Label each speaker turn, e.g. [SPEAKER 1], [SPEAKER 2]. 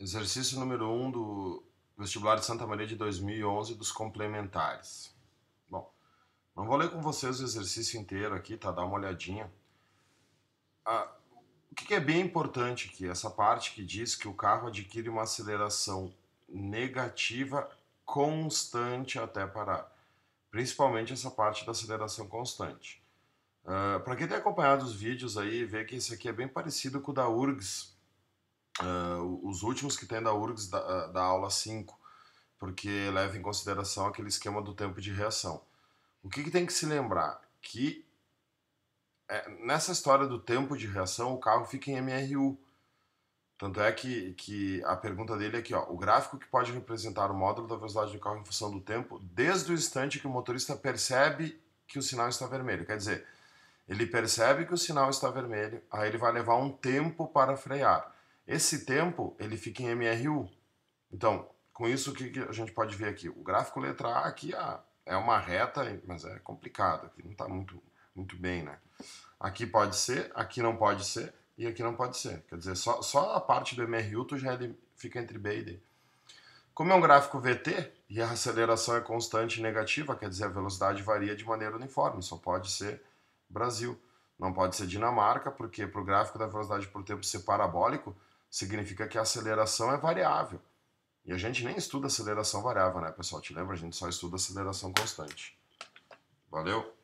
[SPEAKER 1] Exercício número 1 um do vestibular de Santa Maria de 2011 dos complementares. Bom, não vou ler com vocês o exercício inteiro aqui, tá? Dá uma olhadinha. Ah, o que é bem importante aqui? Essa parte que diz que o carro adquire uma aceleração negativa constante até parar. Principalmente essa parte da aceleração constante. Ah, Para quem tem acompanhado os vídeos aí, vê que esse aqui é bem parecido com o da URGS, Uh, os últimos que tem da URGS da, ah, da aula 5, porque leva em consideração aquele esquema do tempo de reação. O que, que tem que se lembrar? Que é, nessa história do tempo de reação, o carro fica em MRU. Tanto é que, que a pergunta dele é aqui, ó, o gráfico que pode representar o módulo da velocidade do carro em função do tempo, desde o instante que o motorista percebe que o sinal está vermelho. Quer dizer, ele percebe que o sinal está vermelho, aí ele vai levar um tempo para frear. Esse tempo ele fica em MRU. Então, com isso, o que, a gente pode ver aqui? O gráfico letra A aqui ah, é uma reta, mas é complicado, aqui não está muito, muito bem, né? Aqui pode ser, aqui não pode ser e aqui não pode ser. Quer dizer, só, só a parte do MRU tu já fica entre B e D. Como é um gráfico VT e a aceleração é constante e negativa, quer dizer, a velocidade varia de maneira uniforme, só pode ser Brasil. Não pode ser Dinamarca, porque para o gráfico da velocidade por tempo ser parabólico, significa que a aceleração é variável. E a gente nem estuda aceleração variável, né, pessoal? Te lembra? A gente só estuda aceleração constante. Valeu!